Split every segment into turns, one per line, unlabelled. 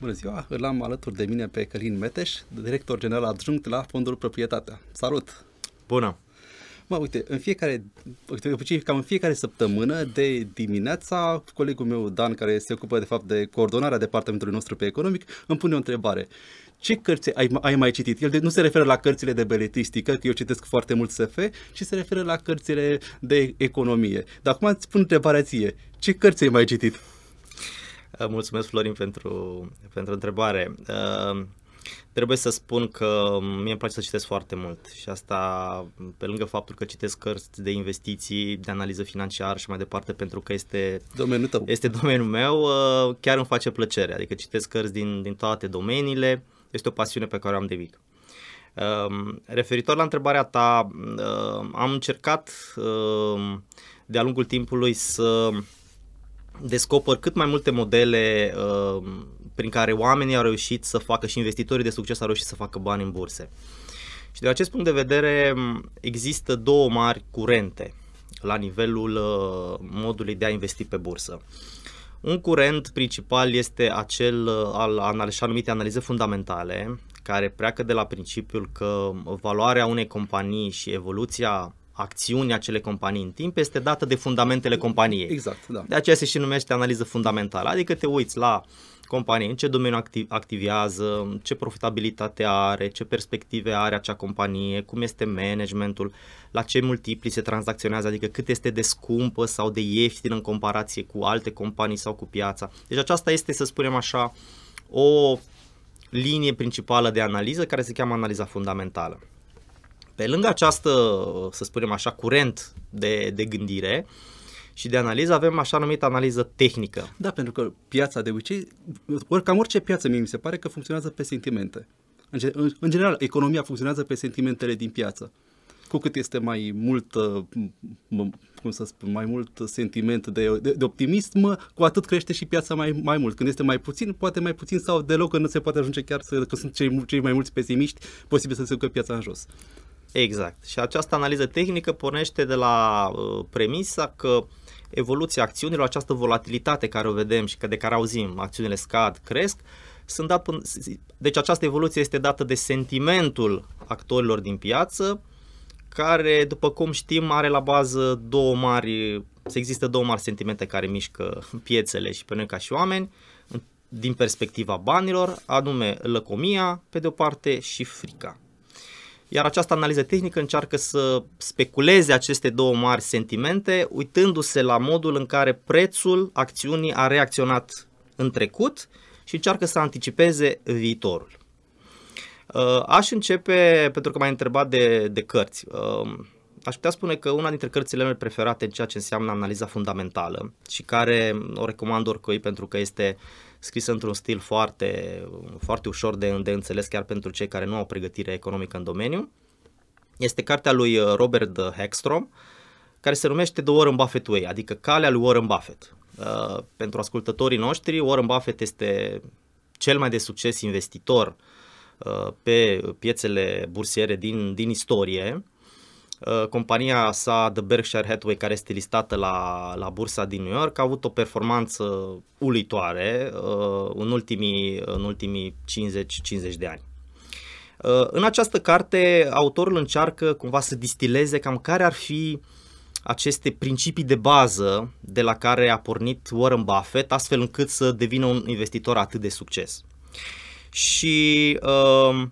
Bună ziua! Îl am alături de mine pe Călin Meteș, director general adjunct la Fondul Proprietatea. Salut! Bună! Mă, uite, în fiecare, uite, cam în fiecare săptămână de dimineața, colegul meu, Dan, care se ocupă de fapt de coordonarea departamentului nostru pe economic, îmi pune o întrebare. Ce cărți ai, ai mai citit? El de, nu se referă la cărțile de beletistică, că eu citesc foarte mult SF, ci se referă la cărțile de economie. Dar acum îți pun întrebarea ție. Ce cărți ai mai citit?
Uh, mulțumesc, Florin, pentru, pentru întrebare. Uh, trebuie să spun că mie îmi place să citesc foarte mult și asta pe lângă faptul că citesc cărți de investiții, de analiză financiară și mai departe pentru că este domeniul, tău. este domeniul meu, uh, chiar îmi face plăcere, adică citesc cărți din, din toate domeniile, este o pasiune pe care o am de mic. Referitor la întrebarea ta, am încercat de-a lungul timpului să descoper cât mai multe modele uh, prin care oamenii au reușit să facă și investitorii de succes au reușit să facă bani în burse. Și de acest punct de vedere există două mari curente la nivelul uh, modului de a investi pe bursă. Un curent principal este acel uh, al analiz- anumite analize fundamentale, care pleacă de la principiul că valoarea unei companii și evoluția acțiunii acele companii în timp este dată de fundamentele companiei. Exact, da. De aceea se și numește analiză fundamentală, adică te uiți la companie, în ce domeniu activ, activează, ce profitabilitate are, ce perspective are acea companie, cum este managementul, la ce multipli se tranzacționează, adică cât este de scumpă sau de ieftin în comparație cu alte companii sau cu piața. Deci aceasta este, să spunem așa, o linie principală de analiză care se cheamă analiza fundamentală. Pe lângă această, să spunem așa, curent de, de gândire, și de analiză avem așa numită analiză tehnică. Da, pentru că piața de obicei, oricam orice piață mie mi se
pare că funcționează pe sentimente. În, în, în general, economia funcționează pe sentimentele din piață. Cu cât este mai mult, uh, cum să spun, mai mult sentiment de, de, de optimism, cu atât crește și piața mai, mai mult. Când este mai puțin, poate mai puțin sau deloc, că nu se poate ajunge chiar să, că sunt cei, cei mai mulți pesimiști, posibil să se ducă piața în jos. Exact.
Și această analiză tehnică pornește de la uh, premisa că evoluția acțiunilor, această volatilitate care o vedem și că de care auzim, acțiunile scad, cresc, sunt dat până, deci această evoluție este dată de sentimentul actorilor din piață, care, după cum știm, are la bază două mari, se există două mari sentimente care mișcă piețele și pe noi ca și oameni, din perspectiva banilor, anume lăcomia, pe de o parte, și frica iar această analiză tehnică încearcă să speculeze aceste două mari sentimente, uitându-se la modul în care prețul acțiunii a reacționat în trecut și încearcă să anticipeze viitorul. Uh, aș începe, pentru că m-ai întrebat de, de cărți, uh, aș putea spune că una dintre cărțile mele preferate în ceea ce înseamnă analiza fundamentală și care o recomand oricui pentru că este uh, scrisă într-un stil foarte, foarte ușor de, de înțeles chiar pentru cei care nu au pregătire economică în domeniu. Este cartea lui uh, Robert Hextrom, care se numește The Warren Buffett Way, adică calea lui Warren Buffett. Uh, pentru ascultătorii noștri, Warren Buffett este cel mai de succes investitor uh, pe piețele bursiere din, din istorie. Uh, compania sa The Berkshire Hathaway, care este listată la, la bursa din New York, a avut o performanță uluitoare uh, în ultimii, în ultimii 50-50 de ani. Uh, în această carte, autorul încearcă cumva să distileze cam care ar fi aceste principii de bază de la care a pornit Warren Buffett, astfel încât să devină un investitor atât de succes. Și uh,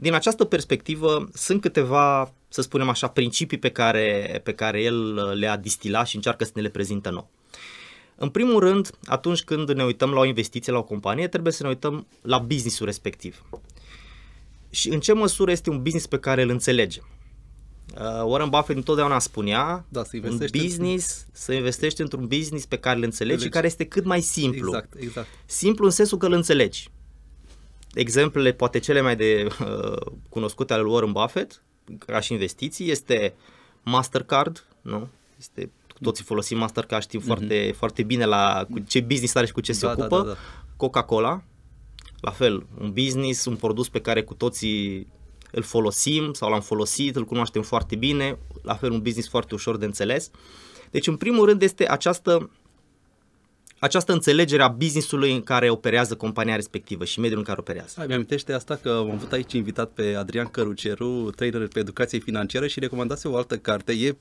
din această perspectivă, sunt câteva, să spunem așa, principii pe care, pe care el uh, le-a distilat și încearcă să ne le prezintă nou. În primul rând, atunci când ne uităm la o investiție, la o companie, trebuie să ne uităm la businessul respectiv. Și în ce măsură este un business pe care îl înțelegem. Uh, Warren Buffett întotdeauna spunea da, să un business, în... să investești într-un business pe care îl înțelegi, înțelegi și care este cât mai simplu. Exact, exact. Simplu în sensul că îl înțelegi. Exemplele poate cele mai de uh, cunoscute ale lui Warren Buffett ca și investiții este Mastercard, nu? Este toți folosim Mastercard, știm mm-hmm. foarte, foarte bine la cu ce business are și cu ce da, se da, ocupă. Da, da, da. Coca-Cola, la fel, un business, un produs pe care cu toții îl folosim sau l-am folosit, îl cunoaștem foarte bine, la fel un business foarte ușor de înțeles. Deci, în primul rând, este această această înțelegere a businessului în care operează compania respectivă și mediul în care operează.
Hai, mi-amintește asta că am avut aici invitat pe Adrian Căruceru, trainer pe educație financiară și recomandase o altă carte. E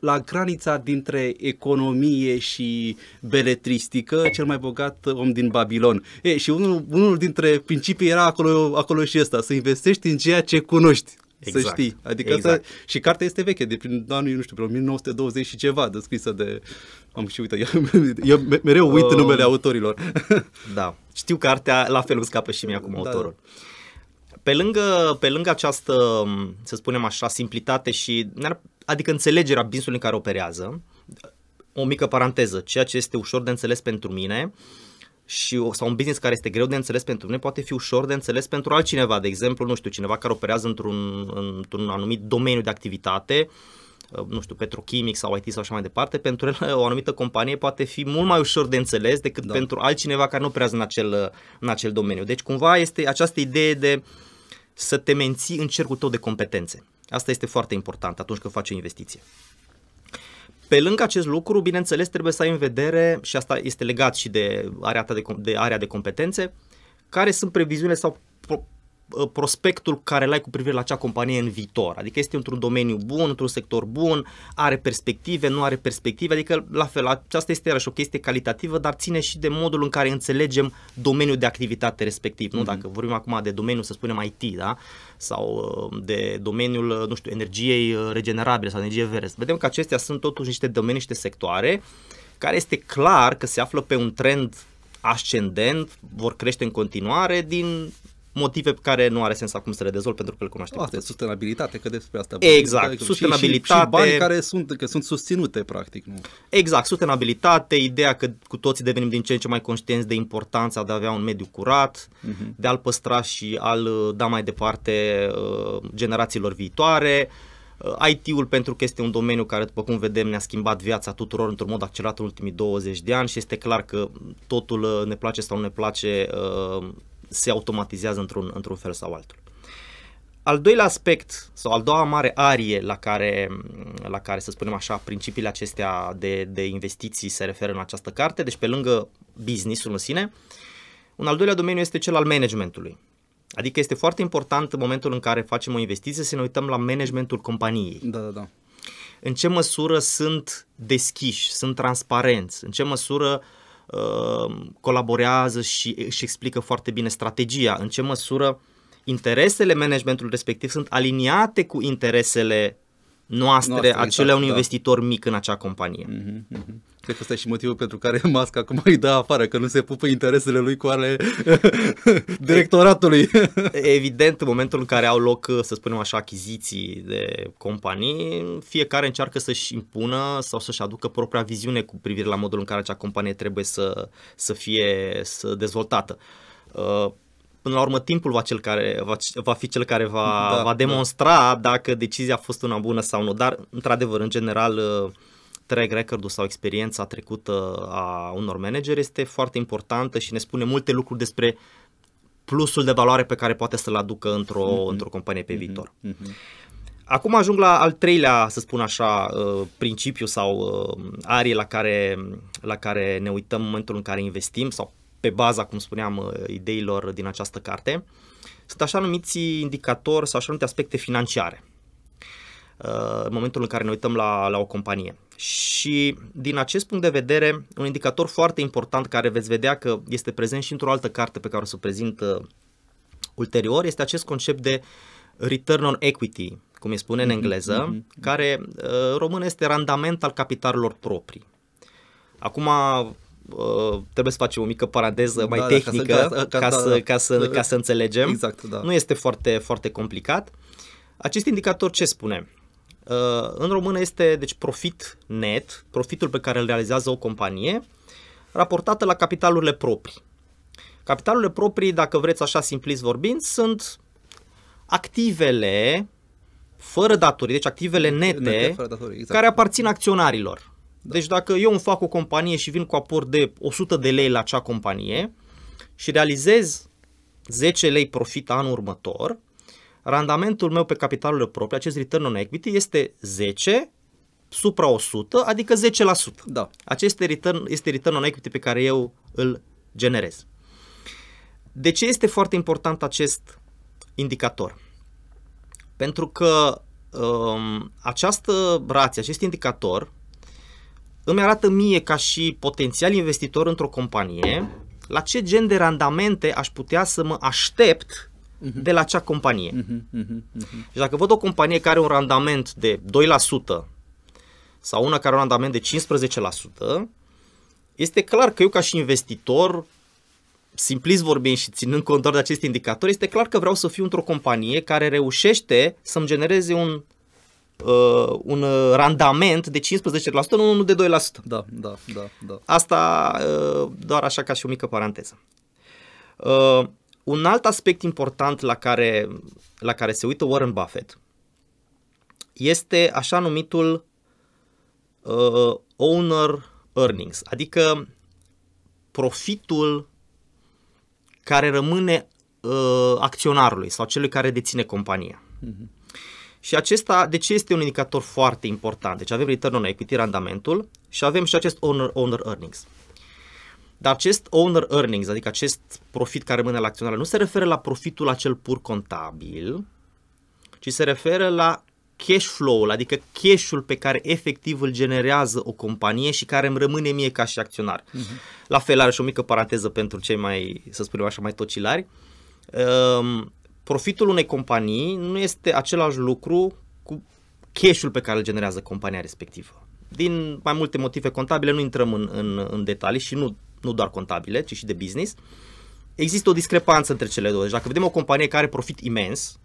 la granița dintre economie și beletristică, cel mai bogat om din Babilon. E, și unul, unul dintre principii era acolo, acolo și ăsta, să investești în ceea ce cunoști. Exact. Să știi. Adică exact. asta, și cartea este veche, de prin anul, nu știu, pe 1920 și ceva, descrisă de... Am și uite, eu, eu mereu uit uh, numele autorilor.
da. Știu cartea, la fel îmi scapă și mie acum da. autorul. Pe lângă, pe lângă această, să spunem așa, simplitate și, adică înțelegerea business în care operează, o mică paranteză, ceea ce este ușor de înțeles pentru mine, uh, și, sau un business care este greu de înțeles pentru noi poate fi ușor de înțeles pentru altcineva, de exemplu, nu știu, cineva care operează într-un, într-un anumit domeniu de activitate, uh, nu știu, petrochimic sau IT sau așa mai departe, pentru el o anumită companie poate fi mult mai ușor de înțeles decât da. pentru altcineva care nu operează în acel, uh, în acel domeniu. Deci cumva este această idee de să te menții în cercul tău de competențe. Asta este foarte important atunci când faci o investiție. Pe lângă acest lucru, bineînțeles, trebuie să ai în vedere, și asta este legat și de area, ta de, de, area de competențe, care sunt previziunile sau Uh, prospectul care l-ai cu privire la acea companie în viitor. Adică este într-un domeniu bun, într-un sector bun, are perspective, nu are perspective, adică la fel, aceasta este iarăși o chestie calitativă, dar ține și de modul în care înțelegem domeniul de activitate respectiv. Nu? Mm-hmm. Dacă vorbim acum de domeniul, să spunem, IT, da? sau uh, de domeniul, uh, nu știu, energiei regenerabile sau energie verde. Vedem că acestea sunt totuși niște domenii, niște sectoare care este clar că se află pe un trend ascendent, vor crește în continuare din motive pe care nu are sens acum să le dezvolt pentru că le cunoaștem. Asta e sustenabilitate, că despre asta exact, vorbim. Exact, adică sustenabilitate. Și, și, bani care
sunt, că sunt susținute, practic. Nu?
Exact, sustenabilitate, ideea că cu toții devenim din ce în ce mai conștienți de importanța de a avea un mediu curat, uh-huh. de a-l păstra și al uh, da mai departe uh, generațiilor viitoare. Uh, IT-ul pentru că este un domeniu care, după cum vedem, ne-a schimbat viața tuturor într-un mod accelerat în ultimii 20 de ani și este clar că totul ne place sau nu ne place se automatizează într-un, într-un fel sau altul. Al doilea aspect sau al doua mare arie la care, la care să spunem așa, principiile acestea de, de investiții se referă în această carte, deci pe lângă businessul în sine, un al doilea domeniu este cel al managementului. Adică este foarte important în momentul în care facem o investiție să ne uităm la managementul companiei. Da, da, da. În ce măsură sunt deschiși, sunt transparenți, în ce măsură uh, Uh, colaborează și își explică foarte bine strategia, în ce măsură interesele managementului respectiv sunt aliniate cu interesele noastre, noastre acelea exact, un da. investitor mic în acea companie. Mm-hmm, mm-hmm. Cred că ăsta e și motivul pentru care Musk acum îi dă afară, că nu se pupă interesele lui cu ale
directoratului.
Evident, în momentul în care au loc, să spunem așa, achiziții de companii, fiecare încearcă să-și impună sau să-și aducă propria viziune cu privire la modul în care acea companie trebuie să, să fie să dezvoltată. Uh, până la urmă timpul va, cel care, va, va fi cel care va, da, va da. demonstra da. dacă decizia a fost una bună sau nu, dar într-adevăr, în general, uh, track record-ul sau experiența trecută uh, a unor manageri este foarte importantă și ne spune multe lucruri despre plusul de valoare pe care poate să-l aducă într-o, mm-hmm. într-o companie pe mm-hmm. viitor. Mm-hmm. Acum ajung la al treilea, să spun așa, uh, principiu sau arie la care, la care ne uităm în momentul în care investim sau pe baza, cum spuneam, uh, ideilor din această carte, sunt așa numiți indicatori sau așa numite aspecte financiare uh, în momentul în care ne uităm la, la o companie. Și din acest punct de vedere, un indicator foarte important care veți vedea că este prezent și într-o altă carte pe care o să o prezint uh, ulterior, este acest concept de return on equity, cum îi spune în mhm, engleză, mm-hmm. care în român este randament al capitalelor proprii. Acum, Uh, trebuie să facem o mică paranteză da, mai da, tehnică da, ca, să, ca, să, ca, să, ca să înțelegem. Exact, da. Nu este foarte, foarte complicat. Acest indicator ce spune? Uh, în română este deci profit net, profitul pe care îl realizează o companie, raportată la capitalurile proprii. Capitalurile proprii, dacă vreți așa simplist vorbind, sunt activele fără datorii, deci activele nete, nete datorii, exact. care aparțin acționarilor. Da. Deci dacă eu îmi fac o companie și vin cu aport de 100 de lei la acea companie și realizez 10 lei profit anul următor, randamentul meu pe capitalul propriu, acest return on equity, este 10 supra 100, adică 10%. Da. Acest return, este return on equity pe care eu îl generez. De ce este foarte important acest indicator? Pentru că um, această rație, acest indicator, îmi arată mie ca și potențial investitor într-o companie la ce gen de randamente aș putea să mă aștept uh-huh. de la acea companie. Uh-huh, uh-huh, uh-huh. Și dacă văd o companie care are un randament de 2% sau una care are un randament de 15%, este clar că eu ca și investitor, simplist vorbind și ținând cont doar de acest indicator, este clar că vreau să fiu într-o companie care reușește să-mi genereze un uh, un uh, randament de 15%, nu, nu de 2%. Da, da, da, da. Asta uh, doar așa ca și o mică paranteză. Uh, un alt aspect important la care, la care se uită Warren Buffett este așa numitul uh, owner earnings, adică profitul care rămâne uh, acționarului sau celui care deține compania. Uh-huh. Și acesta, de ce este un indicator foarte important? Deci avem return on equity, randamentul, și avem și acest owner, owner earnings. Dar acest owner earnings, adică acest profit care rămâne la acționar, nu se referă la profitul acel pur contabil, ci se referă la cash flow-ul, adică cash-ul pe care efectiv îl generează o companie și care îmi rămâne mie ca și acționar. Uh-huh. La fel are și o mică paranteză pentru cei mai, să spunem așa, mai tocilari. Um, profitul unei companii nu este același lucru cu cash-ul pe care îl generează compania respectivă. Din mai multe motive contabile, nu intrăm în, în, în detalii și nu, nu doar contabile, ci și de business. Există o discrepanță între cele două. Deci dacă vedem o companie care are profit imens,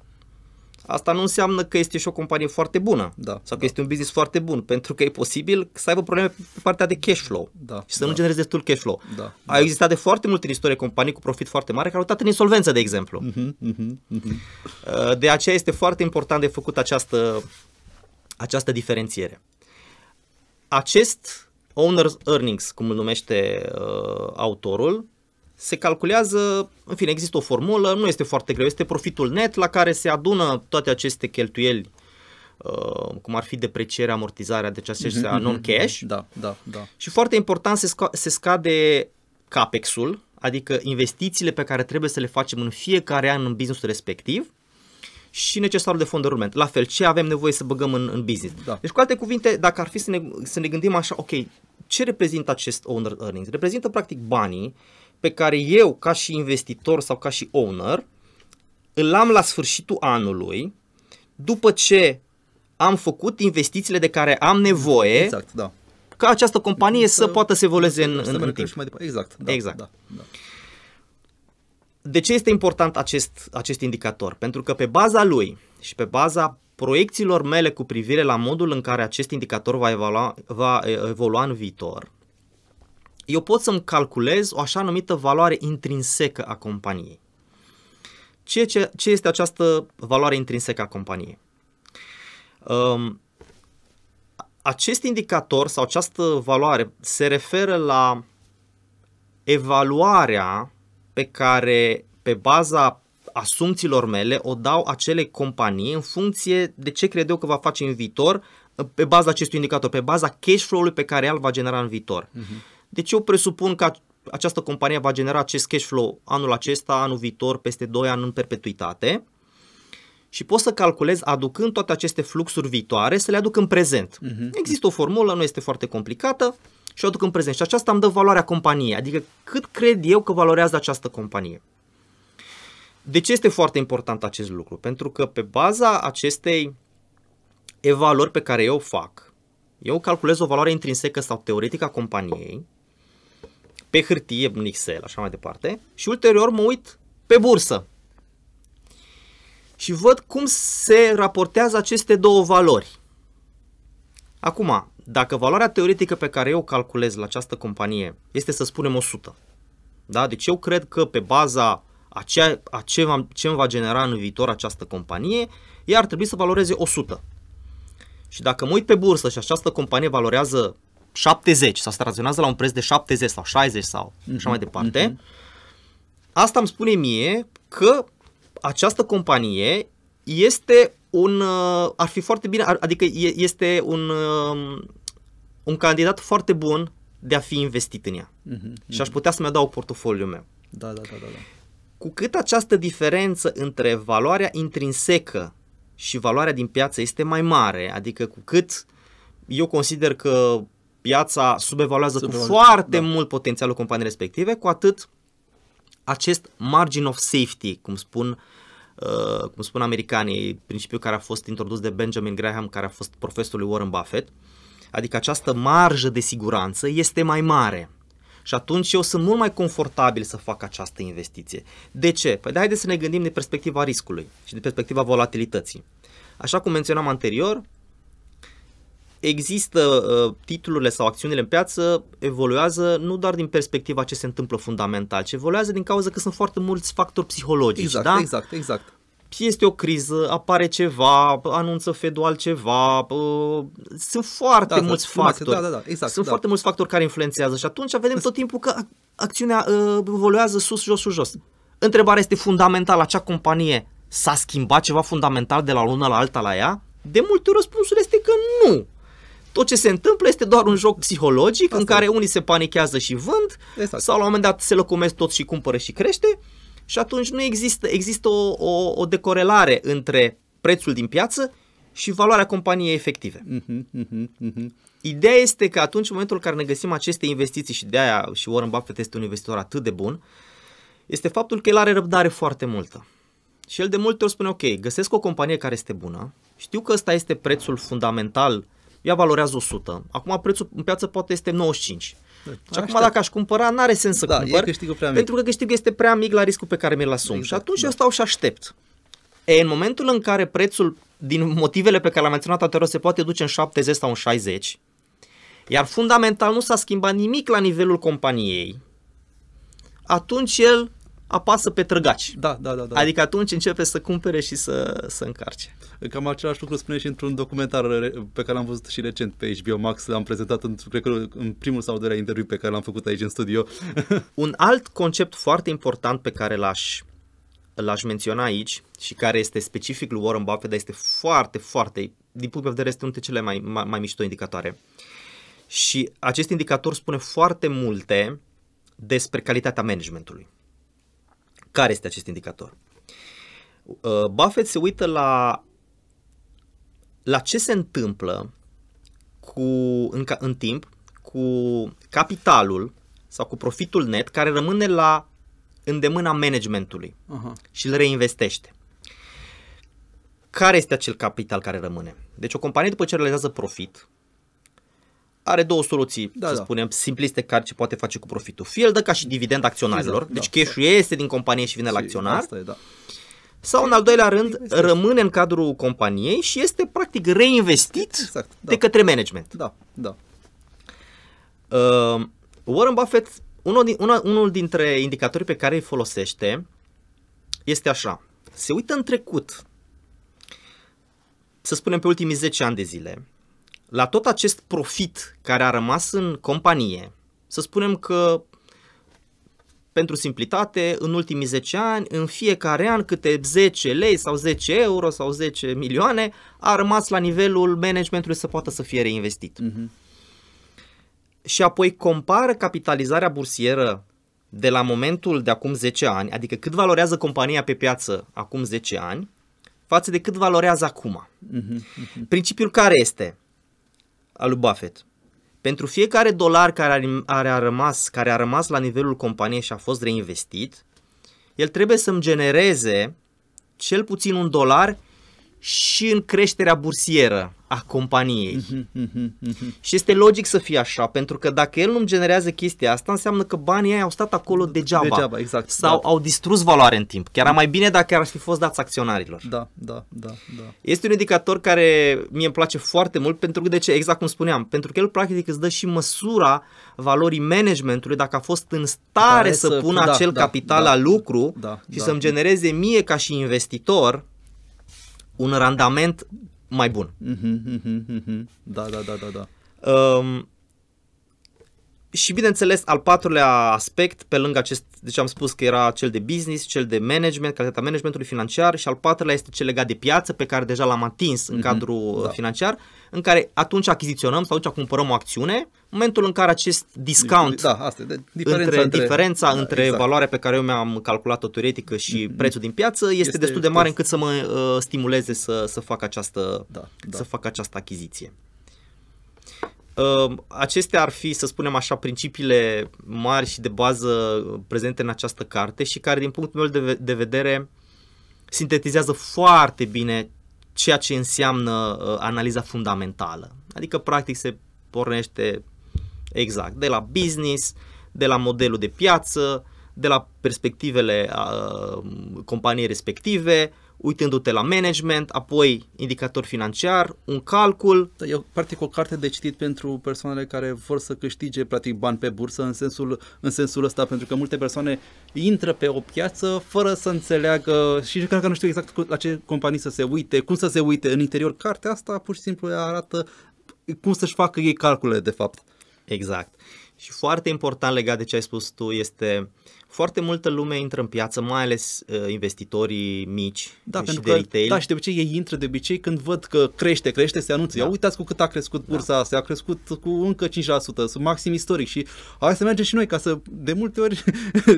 Asta nu înseamnă că este și o companie foarte bună da, sau că da. este un business foarte bun, pentru că e posibil să aibă probleme pe partea de cash flow da, și să da. nu genereze destul cash flow. Da, A da. existat de foarte multe în istorie companii cu profit foarte mare care au dat în insolvență, de exemplu. Uh-huh, uh-huh, uh-huh. De aceea este foarte important de făcut această, această diferențiere. Acest owner's earnings, cum îl numește uh, autorul, se calculează, în fine, există o formulă, nu este foarte greu, este profitul net la care se adună toate aceste cheltuieli, uh, cum ar fi deprecierea, amortizarea, deci acestea uh-huh, non-cash. Da, da, da. Și foarte important se, sco- se scade CAPEX-ul, adică investițiile pe care trebuie să le facem în fiecare an în businessul respectiv și necesarul de fond de La fel, ce avem nevoie să băgăm în, în business. Da. Deci, cu alte cuvinte, dacă ar fi să ne, să ne gândim așa, ok, ce reprezintă acest owner earnings? Reprezintă, practic, banii uh, pe care eu, ca și investitor sau ca și owner, îl am la sfârșitul anului, după ce am făcut investițiile de care am nevoie exact, da. ca această companie să, să poată să evolueze în, în, în timp. Și mai departe. Exact. Da, exact. Da, da. De ce este important acest, acest indicator? Pentru că pe baza lui și pe baza proiecțiilor mele cu privire la modul în care acest indicator va, evalua, va evolua în viitor, eu pot să-mi calculez o așa numită valoare intrinsecă a companiei. Ce, ce, ce este această valoare intrinsecă a companiei? Um, acest indicator sau această valoare se referă la evaluarea pe care, pe baza asumțiilor mele, o dau acele companii în funcție de ce cred eu că va face în viitor, pe baza acestui indicator, pe baza cash flow-ului pe care el va genera în viitor. Uh-huh. Deci eu presupun că această companie va genera acest cash flow anul acesta, anul viitor, peste 2 ani în perpetuitate și pot să calculez aducând toate aceste fluxuri viitoare să le aduc în prezent. Uh-huh. Există o formulă, nu este foarte complicată și o aduc în prezent și aceasta îmi dă valoarea companiei, adică cât cred eu că valorează această companie. De ce este foarte important acest lucru? Pentru că pe baza acestei evaluări pe care eu o fac, eu calculez o valoare intrinsecă sau teoretică a companiei pe hârtie, în Excel, așa mai departe, și ulterior mă uit pe bursă. Și văd cum se raportează aceste două valori. Acum, dacă valoarea teoretică pe care eu o calculez la această companie este să spunem 100, da? deci eu cred că pe baza a, ceea, a ce, va, ce va genera în viitor această companie, ea ar trebui să valoreze 100. Și dacă mă uit pe bursă și această companie valorează 70 sau se tranzionează la un preț de 70 sau 60 sau mm-hmm. așa mai mhm, departe, mm-hmm. asta îmi spune mie că această companie este un, uh, ar fi foarte bine, adică este un, um, un candidat foarte bun de a fi investit în ea. Mm-hmm. Și aș putea să-mi adaug portofoliul meu. Da, da, da, da, da. Cu cât această diferență între valoarea intrinsecă și valoarea din piață este mai mare, adică cu cât eu consider că piața subevaluează cu foarte da. mult potențialul companiei respective, cu atât acest margin of safety, cum spun Uh, cum spun americanii, principiul care a fost introdus de Benjamin Graham, care a fost profesorul Warren Buffett, adică această marjă de siguranță este mai mare. Și atunci eu sunt mult mai confortabil să fac această investiție. De ce? Păi de haideți să ne gândim din perspectiva riscului și din perspectiva volatilității. Așa cum menționam anterior, există uh, titlurile sau acțiunile în piață, evoluează nu doar din perspectiva ce se întâmplă fundamental, ci evoluează din cauza că sunt foarte mulți factori psihologici. Exact, da? exact, exact este o criză, apare ceva, anunță Fedul ceva, uh, ă, sunt foarte da, da mulți da, factori. Da, da, da, exact, sunt da. foarte mulți factori care influențează și atunci vedem tot timpul că acțiunea uh, evoluează sus, jos, sus, jos. Întrebarea este fundamentală, acea companie s-a schimbat ceva fundamental de la lună la alta la ea? De multe ori răspunsul este că nu. Tot ce se întâmplă este doar un joc psihologic Asta în care unii se panichează și vând exact. sau la un moment dat se locumesc tot și cumpără și crește și atunci nu există, există o, o, o decorelare între prețul din piață și valoarea companiei efective. Mhm, mhm, mhm. Ideea este că atunci, în momentul în care ne găsim aceste investiții și de aia și Warren Buffett este un investitor atât de bun, este faptul că el are răbdare foarte multă. Și el de multe ori spune, ok, găsesc o companie care este bună, știu că ăsta este prețul fundamental uh, ea valorează 100. Acum prețul în piață poate este 95. Deci, acum dacă aș cumpăra, n-are sens să da, cumpăr, pentru că câștigul este prea mic la riscul pe care mi-l asum. Exact, și atunci da. eu stau și aștept. E, în momentul în care prețul, din motivele pe care le-am menționat anterior, se poate duce în 70 sau în 60, iar fundamental nu s-a schimbat nimic la nivelul companiei, atunci el apasă pe trăgaci. Da, da, da, da. Adică atunci începe să cumpere și să, să încarce. Cam același lucru spune și într-un documentar
pe care l-am văzut și recent pe HBO Max, l-am prezentat în, cred că, în primul sau doilea interviu pe care l-am făcut aici
în studio. Un alt concept foarte important pe care l-aș l-aș menționa aici și care este specific lui Warren Buffett, dar este foarte, foarte, din punct de vedere, este unul dintre cele mai, mai, mai mișto indicatoare. Și acest indicator spune foarte multe despre calitatea managementului. Care este acest indicator? Uh, Buffett se uită la la ce se întâmplă cu, în, în timp cu capitalul sau cu profitul net care rămâne la îndemâna managementului uh-huh. și îl reinvestește. Care este acel capital care rămâne? Deci o companie după ce realizează profit, are două soluții, da, să da. spunem, simpliste care ce poate face cu profitul. Fie îl dă ca și dividend acționarilor, exact, deci da, cash-ul da. este din companie și vine și la acționar. Asta e, da. Uh, sau, în al doilea rând, rămâne în cadrul companiei și este practic reinvestit exact, da. de către management. Da, da. Uh, Warren Buffett, unul, din, una, unul dintre indicatorii pe care îi folosește este așa. Se uită în trecut, să spunem pe ultimii 10 ani de zile, la tot acest profit care a rămas în companie. Să spunem că pentru simplitate, în ultimii 10 ani, în fiecare an, câte 10 lei sau 10 euro sau 10 milioane a rămas la nivelul managementului să poată să fie reinvestit. Mm-hmm. Și apoi compară capitalizarea bursieră de la momentul de acum 10 ani, adică cât valorează compania pe piață acum 10 ani, față de cât valorează acum. Mm-hmm. Principiul care este al lui Buffett? Pentru fiecare dolar care a, a, rămas, care a rămas la nivelul companiei și a fost reinvestit, el trebuie să-mi genereze cel puțin un dolar și în creșterea bursieră a companiei. Mhm, mhm, mhm, și este logic să fie așa, pentru că dacă el nu generează chestia asta, înseamnă că banii ei au stat acolo degeaba. Degeaba, exact. Sau da. au distrus valoare în timp. Chiar da. mai bine dacă ar fi fost dați acționarilor. Da, da, da, da. Este un indicator care mie îmi place foarte mult pentru că, de ce? Exact cum spuneam, pentru că el practic îți dă și măsura valorii managementului dacă a fost în stare Care să, să pună da, acel da, capital da, la lucru da, da, și da. să-mi genereze mie ca și investitor un randament mai bun. Mhm, mhm,
mhm. Da, da, da, da,
da. Um, și bineînțeles, al patrulea aspect, pe lângă acest, deci am spus că era cel de business, cel de management, calitatea managementului financiar și al patrulea este cel legat de piață pe care deja l-am atins în mm-hmm, cadrul da. Uh, financiar. Uh, în care atunci achiziționăm sau atunci cumpărăm o acțiune, în momentul în care acest discount, da, asta, de, diferența între, între, diferența da, între exact. valoarea pe care eu mi-am calculat-o teoretică și mm-hmm. prețul din piață este, este destul de mare încât să mă uh, stimuleze să, să, fac această, da, da. să fac această achiziție. Uh, acestea ar fi, să spunem așa, principiile mari și de bază prezente în această carte și care, din punctul meu de, de vedere, sintetizează foarte bine ceea ce înseamnă uh, analiza fundamentală. Adică, practic, se pornește exact de la business, de la modelul de piață, de la perspectivele uh, companiei respective, uitându-te la management, apoi indicator financiar, un calcul. Da, e practic o carte de citit pentru persoanele care vor să câștige practic bani pe bursă în sensul,
în sensul ăsta, pentru că multe persoane intră pe o piață fără să înțeleagă și cred că nu știu exact la ce companii să se uite, cum să se uite în interior. Cartea asta pur și simplu arată
cum să-și facă ei calculele de fapt. Exact. Și foarte important legat de ce ai spus tu este foarte multă lume intră în piață, mai ales uh, investitorii mici da, și pentru de că, retail. Da, și de obicei ei intră de obicei când văd că crește, crește, se anunță. Da. Ia uitați
cu cât a crescut bursa da. asta, a crescut cu încă 5%, sunt maxim istoric și hai să mergem și noi ca să de multe ori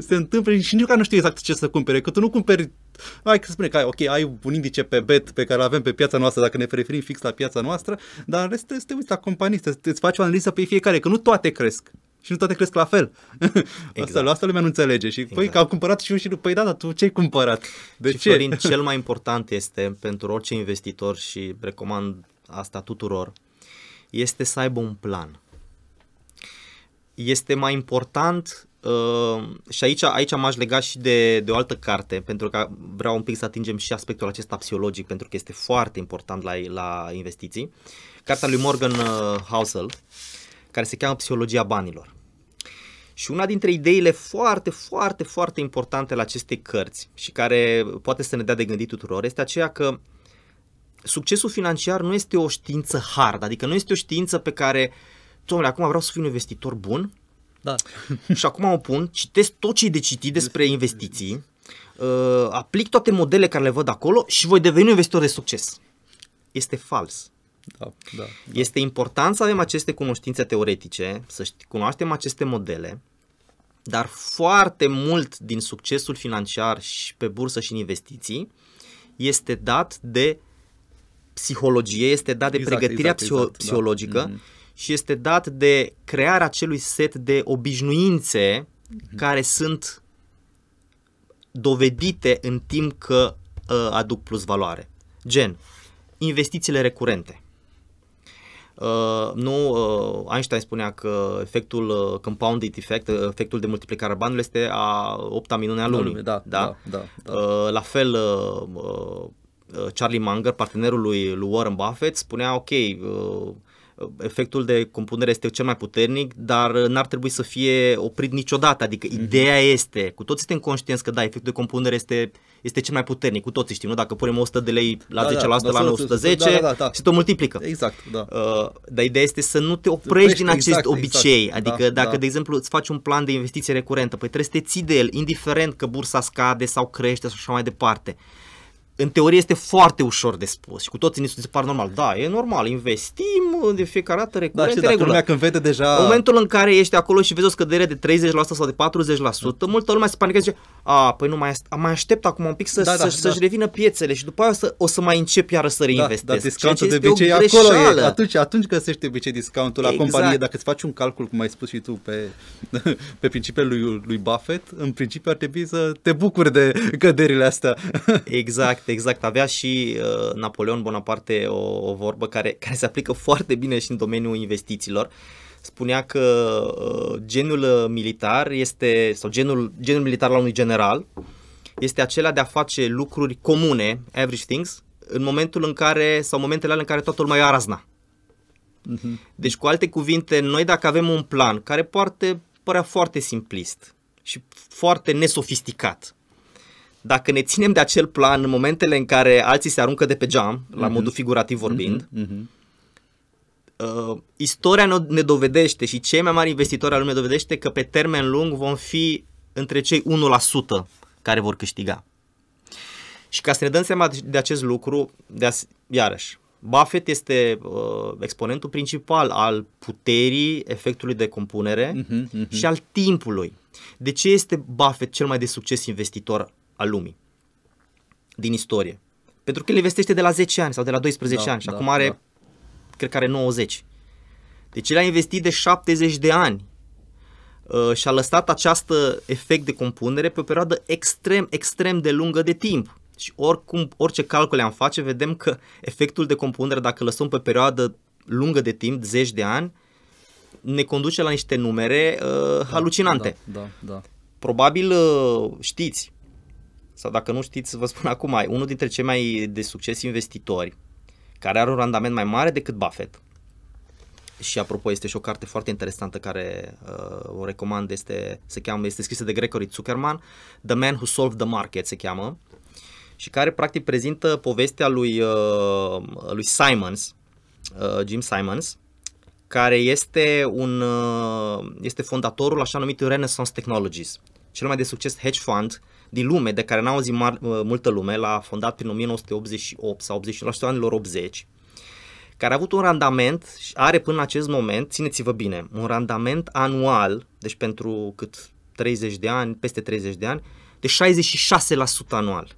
se întâmplă și nici nu știu exact ce să cumpere, că tu nu cumperi Hai că spune că ai, ok, ai un indice pe bet pe care avem pe piața noastră, dacă ne referim fix la piața noastră, dar în rest te uiți la companii, să îți faci o analiză pe fiecare, că nu toate cresc și nu toate cresc la fel.
Exact. Asta, asta lumea nu înțelege. Și păi, exact. păi, că au cumpărat și eu și păi da, dar tu ce ai cumpărat? De și ce? Florin, cel mai important este pentru orice investitor și recomand asta tuturor, este să aibă un plan. Este mai important Uh, și aici, aici m-aș lega și de, de o altă carte, pentru că vreau un pic să atingem și aspectul acesta psihologic, pentru că este foarte important la, la investiții. Cartea lui Morgan uh, Housel, care se cheamă Psihologia banilor. Și una dintre ideile foarte, foarte, foarte importante la aceste cărți și care poate să ne dea de gândit tuturor este aceea că succesul financiar nu este o știință hard, adică nu este o știință pe care, domnule, acum vreau să fiu un investitor bun da. și acum o pun, citesc tot ce e de citit despre investiții, uh, aplic toate modele care le văd acolo și voi deveni un investitor de succes. Este fals. Da, da, da. Este important să avem aceste cunoștințe teoretice, să cunoaștem aceste modele, dar foarte mult din succesul financiar și pe bursă și în investiții este dat de psihologie, este dat de exact, pregătirea exact, psih- exact, da. psihologică da. și este dat de crearea acelui set de obișnuințe mm-hmm. care sunt dovedite în timp că uh, aduc plus valoare. Gen, investițiile recurente. Uh, nu, uh, Einstein spunea că efectul uh, compounded effect, uh, efectul de multiplicare a banului este a opta minune a lumii. Da, da, da, da, da. Uh, la fel, uh, uh, Charlie Munger, partenerul lui, lui Warren Buffett, spunea, ok, uh, efectul de compunere este cel mai puternic, dar n-ar trebui să fie oprit niciodată. Adică mm-hmm. ideea este, cu toți suntem conștienți că da, efectul de compunere este, este cel mai puternic, cu toții știm, nu? Dacă punem 100 de lei la da, 10% da, la 910 da, da, da, da. și te multiplică. Exact, da. Uh, dar ideea este să nu te oprești Prești, din exact, acest exact, obicei. Exact, adică da, dacă, da. de exemplu, îți faci un plan de investiție recurentă, păi trebuie să te ții de el, indiferent că bursa scade sau crește sau așa mai departe în teorie este foarte ușor de spus și cu toții ni se par normal. Da, e normal, investim de fiecare dată da, recurent, da, regulă. dacă când vede deja... În momentul în care ești acolo și vezi o scădere de 30% sau de 40%, mm. multă lume se panică și zice, a, păi nu mai, mai aștept acum un pic să, da, da, să, da. să-și revină piețele și după aia să, o să mai încep iară să reinvestesc. Da, da discountul de obicei acolo e, atunci,
atunci găsești obicei discountul la exact. companie, dacă îți faci un calcul, cum ai spus și tu, pe, pe
principiul lui, lui Buffett, în principiu ar
trebui să te bucuri
de căderile astea. Exact. Exact, exact, avea și uh, Napoleon Bonaparte o, o vorbă care, care se aplică foarte bine și în domeniul investițiilor. Spunea că uh, genul uh, militar este, sau genul, genul militar la unui general, este acela de a face lucruri comune, average things, în momentul în care, sau momentele alea în care totul mai arazna. Mhm. Deci, cu alte cuvinte, noi dacă avem un plan care poate părea foarte simplist și foarte nesofisticat, dacă ne ținem de acel plan în momentele în care alții se aruncă de pe geam, la mm-hmm. modul figurativ vorbind, mm-hmm. uh, istoria ne, dovedește și cei mai mari investitori al lumii dovedește că pe termen lung vom fi între cei 1% care vor câștiga. Și ca să ne dăm seama de acest lucru, de as- iarăși, Buffett este uh, exponentul principal al puterii efectului de compunere uh-huh, uh-huh. și al timpului. De ce este Buffett cel mai de succes investitor al lumii, din istorie. Pentru că el investește de la 10 ani sau de la 12 da, ani și da, acum are, da. cred că are 90. Deci el a investit de 70 de ani uh, și a lăsat acest efect de compunere pe o perioadă extrem, extrem de lungă de timp. Și oricum, orice calcule am face, vedem că efectul de compunere, dacă lăsăm pe perioadă lungă de timp, zeci de ani, ne conduce la niște numere uh, da, halucinante. Da, da, da. Probabil uh, știți, sau dacă nu știți, vă spun acum, unul dintre cei mai de succes investitori care are un randament mai mare decât Buffett. Și apropo, este și o carte foarte interesantă care uh, o recomand, este, se cheamă, este scrisă de Gregory Zuckerman, The Man Who Solved the Market se cheamă, și care practic prezintă povestea lui, uh, lui Simons, uh, Jim Simons, care este, un, uh, este fondatorul așa numitului Renaissance Technologies, cel mai de succes hedge fund uh, din lume, de care n-a auzit mar, uh, multă lume, l-a fondat prin 1988 sau 89, la anilor 80, care a avut un randament și are până în acest moment, țineți-vă bine, un randament anual, deci pentru cât 30 de ani, peste 30 de ani, de 66% anual.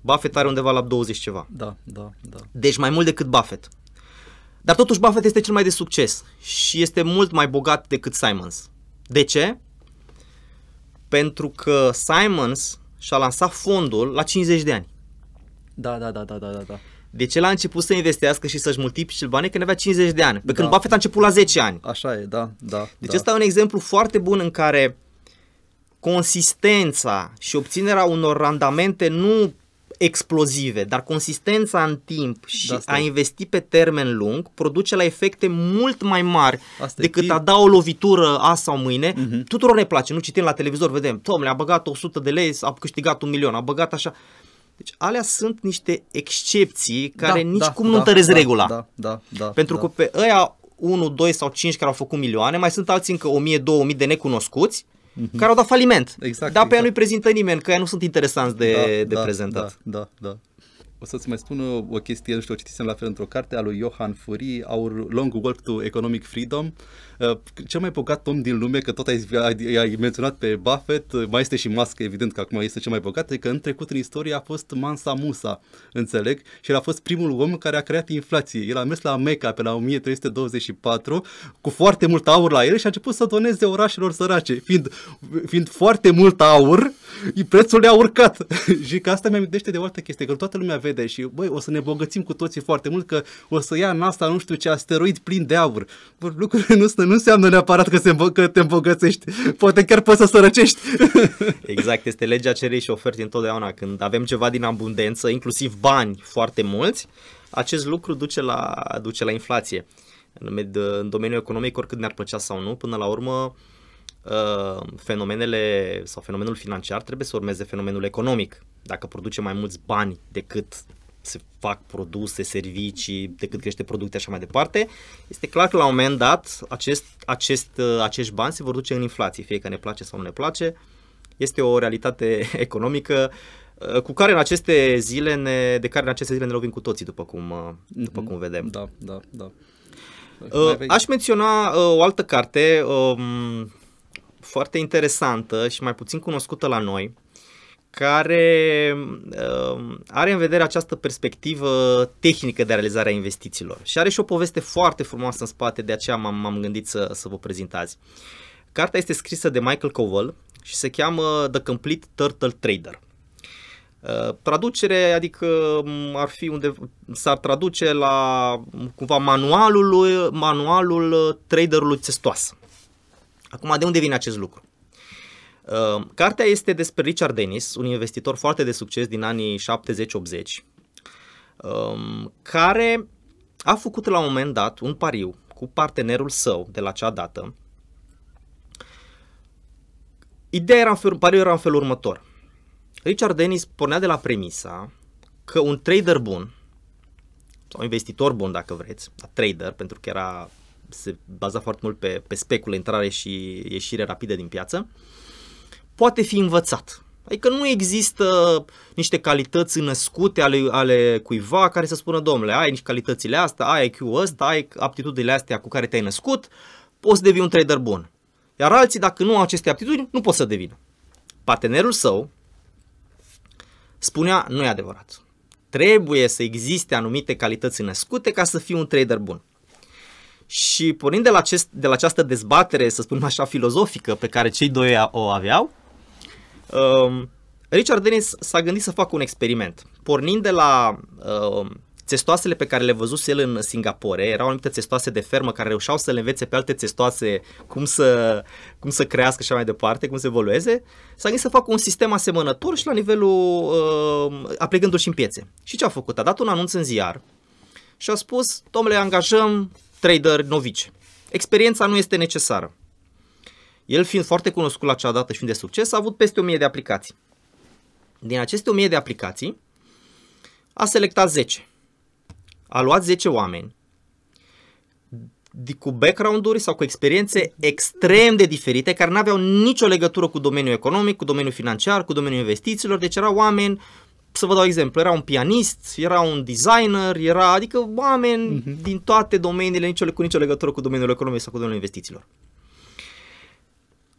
Buffett are undeva la 20 ceva. Da, da, da. Deci mai mult decât Buffett. Dar totuși Buffett este cel mai de succes și este mult mai bogat decât Simons. De ce? pentru că Simons și-a lansat fondul la 50 de ani. Da, da, da, da, da, da. da. Deci el a început să investească și să-și multiplice banii când avea 50 de ani, pe da. când Buffett a început la 10 ani. Așa e, da, da. Deci da. ăsta e un exemplu foarte bun în care consistența și obținerea unor randamente nu explozive, dar consistența în timp da, și a investi pe termen lung produce la efecte mult mai mari asta decât a da o lovitură azi sau mâine. Uh-huh. Tuturor ne place, nu citim la televizor, vedem, domnule, a băgat 100 de lei, a câștigat un milion, a băgat așa. Deci alea sunt niște excepții da, care da, nici da, cum da, nu întărez da, regula. Da, da, da, Pentru da. că pe ăia 1, 2 sau 5 care au făcut milioane, mai sunt alții încă 1000, 2000 de necunoscuți mm-hmm. care au dat faliment. Exact. Dar exact. pe ea nu-i prezintă nimeni, că ea nu sunt interesanți de, da, de da, prezentat.
Da, da, da o să-ți mai spun o chestie, nu știu, o citisem la fel într-o carte a lui Johan Furie, Our Long Walk to Economic Freedom, uh, cel mai bogat om din lume, că tot ai, ai, menționat pe Buffett, uh, mai este și Musk, evident că acum este cel mai bogat, că în trecut în istorie a fost Mansa Musa, înțeleg, și el a fost primul om care a creat inflație. El a mers la Mecca pe la 1324 cu foarte mult aur la el și a început să doneze orașelor sărace. Fiind, fiind foarte mult aur, prețul le-a urcat. și că asta mi-amintește de o altă chestie, că toată lumea vede și băi, o să ne bogățim cu toții foarte mult că o să ia NASA nu știu ce asteroid plin de aur. Bă, lucrurile nu, nu înseamnă neapărat că, se, că te îmbogățești, poate chiar poți să sărăcești.
Exact, este legea cerei și ofertei întotdeauna când avem ceva din abundență, inclusiv bani foarte mulți, acest lucru duce la, duce la inflație. În, în domeniul economic, oricât ne-ar plăcea sau nu, până la urmă uh, Uh, fenomenele sau fenomenul financiar trebuie să urmeze fenomenul economic. Dacă produce mai mulți bani decât se fac produse, servicii, decât crește producte așa mai departe, este clar că la un moment dat acest, acest, uh, acești bani se vor duce în inflație, fie că ne place sau nu ne place. Este o realitate economică uh, cu care în aceste zile ne, de care în aceste zile ne lovim cu toții, după cum, după mhm. cum vedem. Da, da,
da. aș
menționa o altă carte, um, foarte interesantă și mai puțin cunoscută la noi, care uh, are în vedere această perspectivă tehnică de realizare a investițiilor și are și o poveste foarte frumoasă în spate, de aceea m-am, m-am gândit să, să vă prezint azi. Cartea este scrisă de Michael Covell și se cheamă The Complete Turtle Trader. Uh, traducere, adică um, ar fi unde s-ar traduce la cumva manualul, manualul uh, traderului țestoasă. Acum, de unde vine acest lucru? Uh, cartea este despre Richard Dennis, un investitor foarte de succes din anii 70-80, um, care a făcut la un moment dat un pariu cu partenerul său de la acea dată. Ideea era în felul, pariul era în felul următor. Richard Dennis pornea de la premisa că un trader bun, sau investitor bun dacă vreți, trader pentru că era se baza foarte mult pe, pe specul intrare și ieșire rapidă din piață, poate fi învățat. Adică nu există niște calități născute ale, ale cuiva care să spună, domnule, ai niște calitățile astea, ai IQ-ul ăsta, ai aptitudile astea cu care te-ai născut, poți să devii un trader bun. Iar alții, dacă nu au aceste aptitudini, nu pot să devină. Partenerul său spunea, nu e adevărat. Trebuie să existe anumite calități născute ca să fii un trader bun. Și pornind de la, acest, de la această dezbatere, să spunem așa, filozofică pe care cei doi o aveau, um, Richard Dennis s-a gândit să facă un experiment. Pornind de la uh, Testoasele pe care le văzuse el în Singapore erau anumite testoase de fermă care reușeau să le învețe pe alte testoase cum să, cum să crească și mai departe, cum să evolueze. S-a gândit să facă un sistem asemănător și la nivelul, uh, aplicându-l și în piețe. Și ce a făcut? A dat un anunț în ziar și a spus, domnule, angajăm trader novici. Experiența nu este necesară. El fiind foarte cunoscut la acea dată și fiind de succes, a avut peste 1000 de aplicații. Din aceste 1000 de aplicații, a selectat 10. A luat 10 oameni cu background-uri sau cu experiențe extrem de diferite, care nu aveau nicio legătură cu domeniul economic, cu domeniul financiar, cu domeniul investițiilor, deci erau oameni să vă dau exemplu, era un pianist, era un designer, era, adică oameni uh-huh. din toate domeniile, nicio, cu nicio legătură cu domeniul economiei sau cu domeniul investițiilor.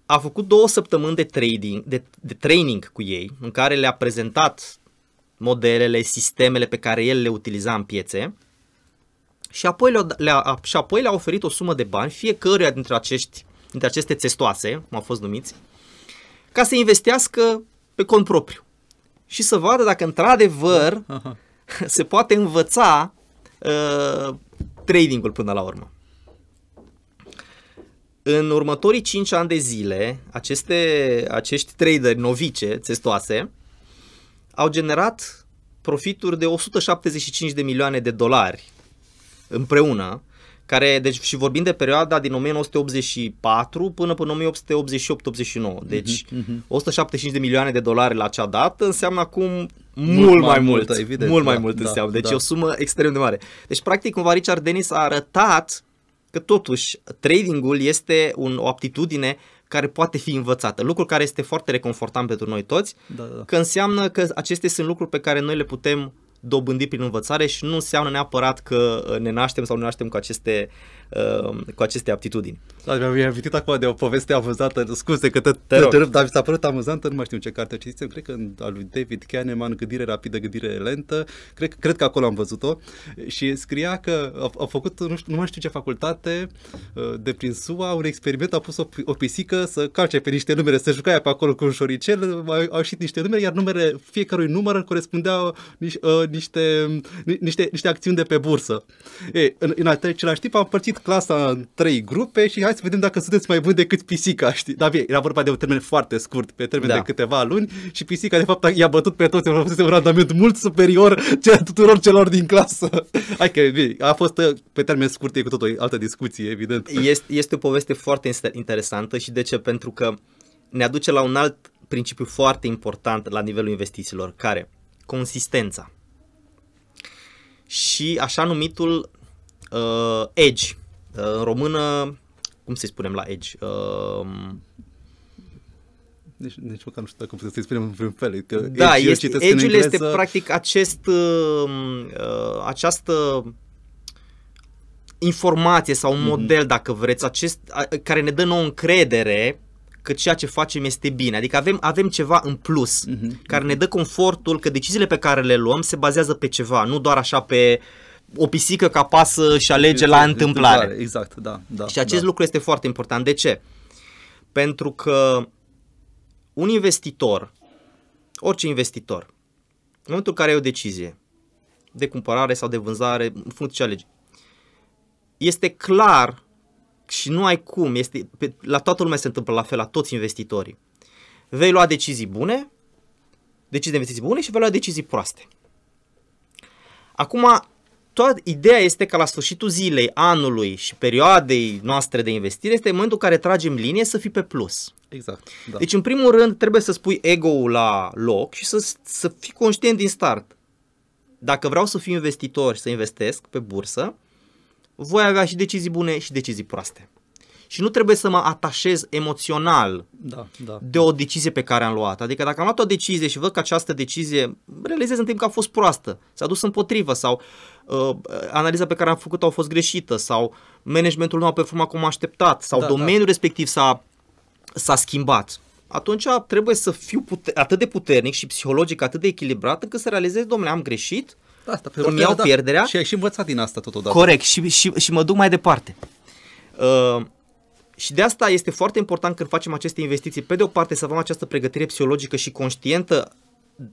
A făcut două săptămâni de trading, de, de training cu ei, în care le-a prezentat modelele, sistemele pe care el le utiliza în piețe și apoi le-a, da, le-a, și apoi le-a oferit o sumă de bani fiecăruia dintre, acești, dintre aceste testoase, cum au fost numiți, ca să investească pe cont propriu și să vadă dacă într-adevăr da. se poate învăța uh, tradingul până la urmă. În următorii 5 ani de zile, aceste, acești traderi novice, testoase, au generat profituri de 175 de milioane de dolari împreună care, deci și vorbim de perioada din 1984 până până 1888-89, mhm, deci uh-huh, uh-huh. 175 de milioane de dolari la acea dată înseamnă acum mult, mult mai mult, mult evident, mult mai da, mult da, înseamnă, deci da. e o sumă extrem de mare. Deci practic cumva Richard Dennis a arătat că totuși tradingul este un, o aptitudine care poate fi învățată, lucru care este foarte reconfortant pentru noi toți, da, da. da. că înseamnă că acestea sunt lucruri pe care noi le putem dobândit prin învățare și nu înseamnă neapărat că uh, ne naștem sau ne naștem cu aceste uh, Um, cu aceste aptitudini. Da,
mi-am invitat acum de o poveste amuzantă, scuze că te, te, te rup, dar mi s-a părut amuzantă, nu mai știu ce carte citisem, cred că al lui David Kahneman, Gândire rapidă, gândire lentă, cred, cred că acolo am văzut-o și scria că a, a făcut, nu, știu, nu mai știu ce facultate, uh, de prin SUA, un experiment, a pus o, o pisică să calce pe niște numere, să jucaia pe acolo cu un șoricel, au, ieșit niște numere, iar numere, fiecărui număr corespundeau uh, niște, niște, niște, niște acțiuni de pe bursă. Ei, în, în același timp am părțit împărțit clasa în trei grupe și hai să vedem dacă sunteți mai buni decât pisica, știi? Dar bine, era vorba de un termen foarte scurt, pe termen da. de câteva luni și pisica de fapt i-a bătut pe toți, a fost un randament mult superior cel tuturor celor din clasă.
Hai că bine, a fost uh, pe termen scurt, e cu totul altă discuție, evident. Este, este o poveste foarte interesantă și de ce? Pentru că ne aduce la un alt principiu foarte important la nivelul investițiilor, care? Consistența. Și așa numitul uh, edge Uh, în română, cum să-i spunem la Edge? Uh,
deci, deci măcar nu știu dacă putem să-i spunem în vreun fel. Că da, edge este, edge engleză... este
practic acest, um, uh, această informație sau un mhm. model, mm-hmm. dacă vreți, acest, a, care ne dă nouă încredere că ceea ce facem este bine. Adică avem, avem ceva în plus mm-hmm. care ne mhm. dă confortul că deciziile pe care le luăm se bazează pe ceva, nu doar așa pe uh, o pisică ca pasă și alege exact, la întâmplare. întâmplare. Exact, da, da. Și acest da. lucru este foarte important. De ce? Pentru că un investitor, orice investitor, în momentul în care ai o decizie de cumpărare sau de vânzare, în funcție ce alegi, este clar și nu ai cum, este, pe, la toată lumea se întâmplă la fel, la toți investitorii. Vei lua decizii bune, decizii de investiții bune și vei lua decizii proaste. Acum, toată ideea este că la sfârșitul zilei, anului și perioadei noastre de investire este momentul în care tragem linie să fii pe plus. Exact. Da. Deci, în primul rând, trebuie să spui ego-ul la loc și să, să fii conștient din start. Dacă vreau să fiu investitor și să investesc pe bursă, voi avea și decizii bune și decizii proaste și nu trebuie să mă atașez emoțional da, da. de o decizie pe care am luat. Adică dacă am luat o decizie și văd că această decizie, realizez în timp că a fost proastă, s-a dus împotrivă sau uh, analiza pe care am făcut-o a fost greșită sau managementul nu a performat cum așteptat sau da, da. domeniul da. respectiv s-a, s-a schimbat atunci trebuie să fiu puter- atât de puternic și psihologic atât de echilibrat încât să realizez, domnule, am greșit, da, asta, pe îmi iau da, pierderea. Și ai și învățat din asta totodată. Corect, și, și, și mă duc mai departe. Uh, și de asta este foarte important când facem aceste investiții, pe de o parte să avem această pregătire psihologică și conștientă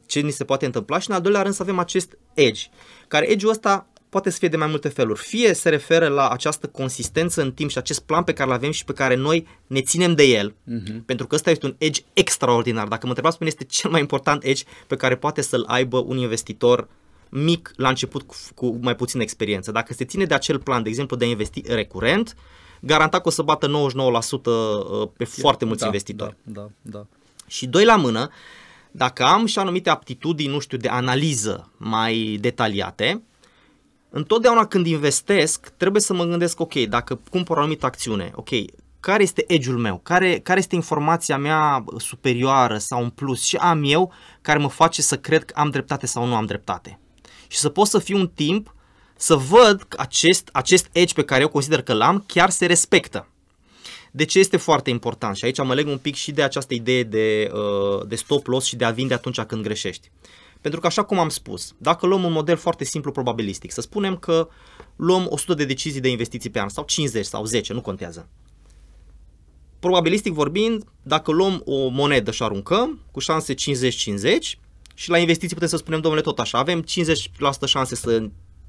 ce ni se poate întâmpla și în al doilea rând să avem acest edge, care edge-ul ăsta poate să fie de mai multe feluri. Fie se referă la această consistență în timp și acest plan pe care îl avem și pe care noi ne ținem de el, uh-huh. pentru că ăsta este un edge extraordinar. Dacă mă întrebați pe mine, este cel mai important edge pe care poate să-l aibă un investitor mic la început cu, cu mai puțină experiență. Dacă se ține de acel plan, de exemplu, de a investi recurent, garanta că o să bată 99% uh, pe foarte mulți da, investitori. Da, da, da. Și doi la mână, dacă am și anumite aptitudini, nu știu, de analiză mai detaliate, întotdeauna când investesc, trebuie să mă gândesc, ok, dacă cumpăr o anumită acțiune, ok, care este edge-ul meu, care, care este informația mea superioară sau în plus și am eu care mă face să cred că am dreptate sau nu am dreptate. Și să pot să fiu un timp să văd că acest, acest edge pe care eu consider că l-am chiar se respectă. De ce este foarte important? Și aici mă leg un pic și de această idee de, uh, de stop loss și de a vinde atunci când greșești. Pentru că așa cum am spus, dacă luăm un model foarte simplu probabilistic, să spunem că luăm 100 de decizii de investiții pe an sau 50 sau 10, nu contează. Probabilistic vorbind, dacă luăm o monedă și aruncăm cu șanse 50-50 și la investiții putem să spunem, domnule, tot așa, avem 50% șanse să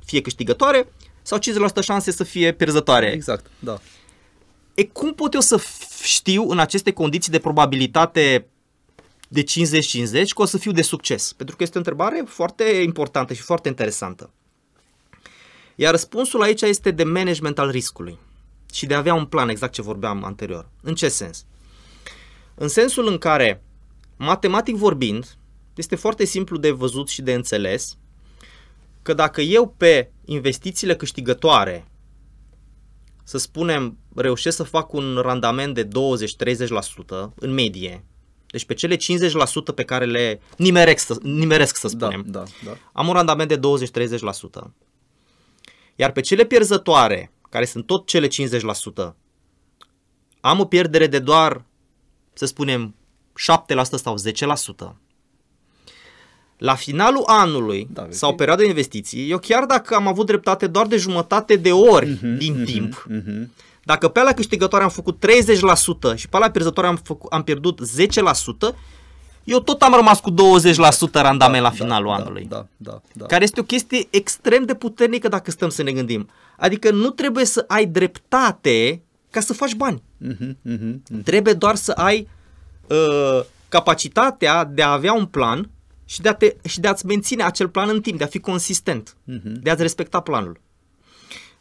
fie câștigătoare sau 50% șanse să fie pierzătoare. Exact, da. E cum pot eu să știu în aceste condiții de probabilitate de 50-50 că o să fiu de succes? Pentru că este o întrebare foarte importantă și foarte interesantă. Iar răspunsul aici este de management al riscului și de a avea un plan, exact ce vorbeam anterior. În ce sens? În sensul în care, matematic vorbind, este foarte simplu de văzut și de înțeles că dacă eu pe investițiile câștigătoare, să spunem, reușesc să fac un randament de 20-30% în medie, deci pe cele 50% pe care le nimeresc, nimeresc să da, spunem, da, da, da. am un randament de 20-30%. Iar pe cele pierzătoare, care sunt tot cele 50%, am o pierdere de doar, să spunem, 7% sau 10% la finalul anului da, sau perioada de investiții, eu chiar dacă am avut dreptate doar de jumătate de ori uh-huh, din uh-huh, timp, uh-huh. dacă pe la câștigătoare am făcut 30% și pe la pierzătoare am, făcut, am pierdut 10%, eu tot am rămas cu 20% randament da, la finalul da, anului. Da, da, da, da. Care este o chestie extrem de puternică dacă stăm să ne gândim. Adică nu trebuie să ai dreptate ca să faci bani. Uh-huh, uh-huh, uh-huh. Trebuie doar să ai uh, capacitatea de a avea un plan și de, a te, și de a-ți menține acel plan în timp, de a fi consistent, uh-huh. de a-ți respecta planul.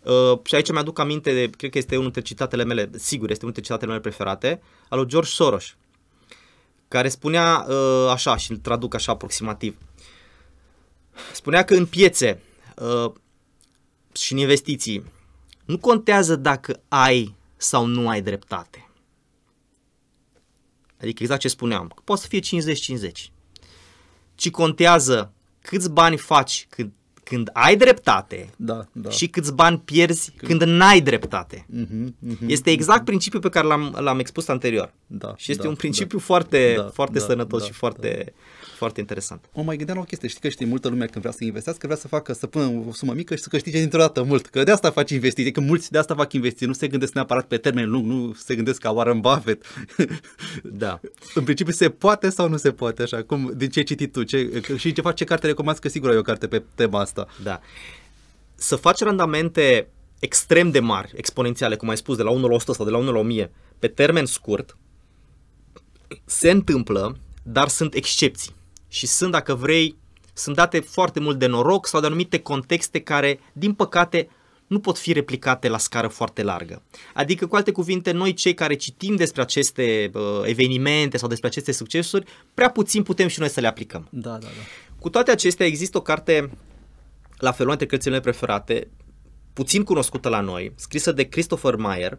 Uh, și aici mi-aduc aminte, de, cred că este unul dintre citatele mele, sigur, este unul dintre citatele mele preferate, al lui George Soros, care spunea uh, așa, și îl traduc așa aproximativ, spunea că în piețe uh, și în investiții nu contează dacă ai sau nu ai dreptate. Adică exact ce spuneam, poate să fie 50-50 ci contează câți bani faci când, când ai dreptate da, da. și câți bani pierzi când, când n-ai dreptate. Uh-huh, uh-huh, este exact uh-huh. principiul pe care l-am, l-am expus anterior da, și este da, un da. principiu da, foarte, da, foarte da, sănătos da, și foarte, da. foarte interesant. Mă mai gândeam la o chestie, știi că știi multă
lume când vrea să investească, vrea să facă, să pună o sumă mică și să câștige dintr-o dată mult, că de asta faci investiții, că mulți de asta fac investiții, nu se gândesc neapărat pe termen lung, nu se gândesc ca Warren Buffett. da. în principiu se poate sau nu se poate, așa cum, din ce ai citit tu ce, și ce faci, ce carte recomand, că
sigur ai o carte pe tema asta. Da. Să faci randamente extrem de mari, exponențiale, cum ai spus, de la 1 la 100 sau de la 1 la 1000, pe termen scurt, se întâmplă, dar sunt excepții. Și sunt, dacă vrei, sunt date foarte mult de noroc sau de anumite contexte care, din păcate, nu pot fi replicate la scară foarte largă. Adică, cu alte cuvinte, noi cei care citim despre aceste uh, evenimente sau despre aceste succesuri, prea puțin putem și noi să le aplicăm. Da, da, da. Cu toate acestea, există o carte, la fel una dintre cărțile mele preferate, puțin cunoscută la noi, scrisă de Christopher Mayer,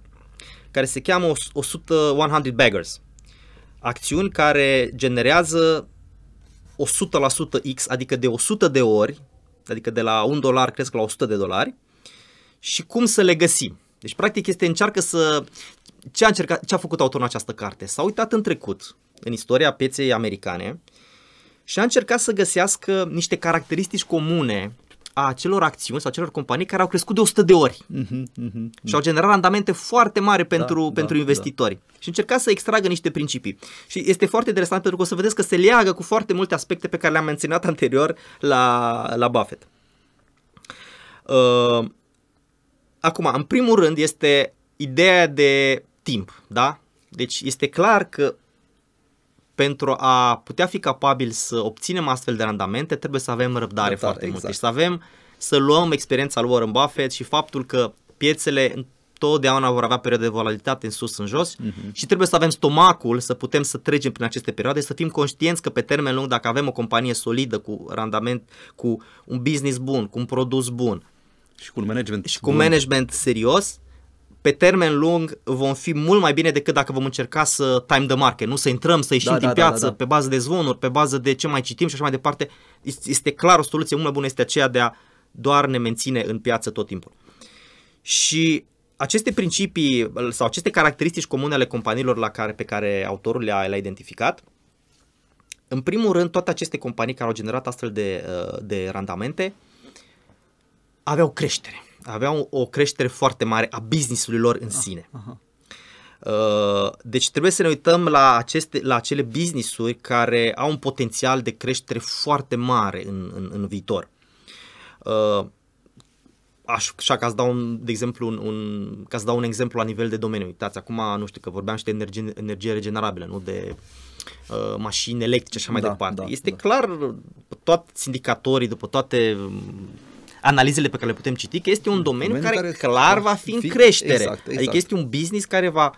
care se cheamă 100 Baggers acțiuni care generează 100% X, adică de 100 de ori, adică de la 1 dolar cresc la 100 de dolari și cum să le găsim. Deci, practic, este încearcă să... Ce a, încercat, ce a făcut autorul în această carte? S-a uitat în trecut, în istoria pieței americane și a încercat să găsească niște caracteristici comune a acelor acțiuni sau acelor companii care au crescut de 100 de ori mm-hmm, mm-hmm, și au generat randamente foarte mari da, pentru, da, pentru da, investitori. Da. Și încerca să extragă niște principii. Și este foarte interesant pentru că o să vedeți că se leagă cu foarte multe aspecte pe care le-am menționat anterior la, la Buffett. Uh, acum, în primul rând, este ideea de timp, da? Deci este clar că pentru a putea fi capabil să obținem astfel de randamente, trebuie să avem răbdare, răbdare da, foarte exact. mult. Deci să avem, să luăm experiența lui Warren Buffett și faptul că piețele totdeauna vor avea perioade de volatilitate în sus, în jos uh-huh. și trebuie să avem stomacul să putem să trecem prin aceste perioade, să fim conștienți că pe termen lung, dacă avem o companie solidă cu randament, cu un business bun, cu un produs bun și cu un management, și cu un management serios, pe termen lung vom fi mult mai bine decât dacă vom încerca să time the market, nu să intrăm, să ieșim da, din da, da piață da, da, da. pe bază de zvonuri, pe bază de ce mai citim și așa mai departe. Este clar o soluție mult mai bună este aceea de a doar ne menține în piață tot timpul. Și aceste principii sau aceste caracteristici comune ale companiilor la care, pe care autorul le-a, le identificat, în primul rând, toate aceste companii care au generat astfel de, uh, de randamente aveau creștere aveau o creștere foarte mare a business-ului lor în sine. Aha. Uh, deci trebuie să ne uităm la, aceste, la acele business-uri care au un potențial de creștere foarte mare în, în, în viitor. Uh, aș, așa ca să dau, un, de exemplu, un, un, ca să dau un exemplu la nivel de domeniu. Uitați, acum, nu știu, că vorbeam și de energie, energie regenerabilă, nu de uh, mașini electrice și așa mai da, departe. Da, este da. clar, toți sindicatorii, după toate analizele pe care le putem citi, că este un mm, domeniu, domeniu care, care clar va fi în fi, creștere. Exact, exact. Adică este un business care va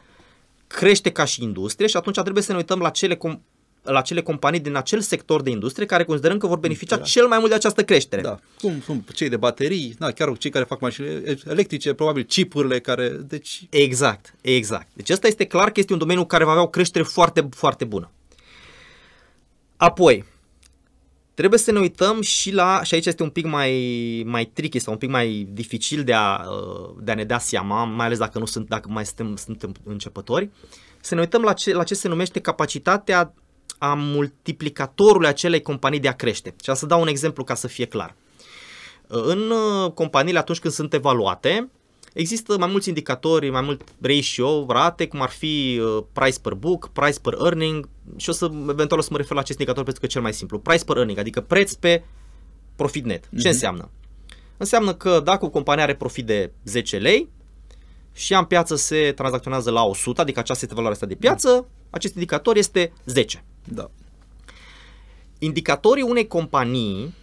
crește ca și industrie și atunci trebuie să ne uităm la cele com- la cele companii din acel sector de industrie care considerăm că vor beneficia da. cel mai mult de această creștere. Da, cum sunt cei de baterii, da, chiar cei care fac mașini electrice, probabil chipurile care... Deci... Exact, exact. Deci asta este clar că este un domeniu care va avea o creștere foarte, foarte bună. Apoi, Trebuie să ne uităm și la, și aici este un pic mai, mai tricky sau un pic mai dificil de a, uh, de a ne da seama, mai ales dacă nu sunt, dacă mai suntem, suntem începători, să ne uităm la ce, la ce se numește capacitatea a multiplicatorului acelei companii de a crește. Și să dau un exemplu ca să fie clar. În uh, companiile atunci când sunt evaluate, Există mai mulți indicatori, mai mult ratio, rate, cum ar fi uh, price per book, price per earning și o să eventual o să mă refer la acest indicator pentru că e cel mai simplu. Price per earning, adică preț pe profit net. Mm-hmm. Ce mhm. înseamnă? Înseamnă că dacă o companie are profit de 10 lei și în piață se tranzacționează la 100, adică aceasta este valoarea asta de piață, mhm. acest indicator este 10. Da. Indicatorii unei companii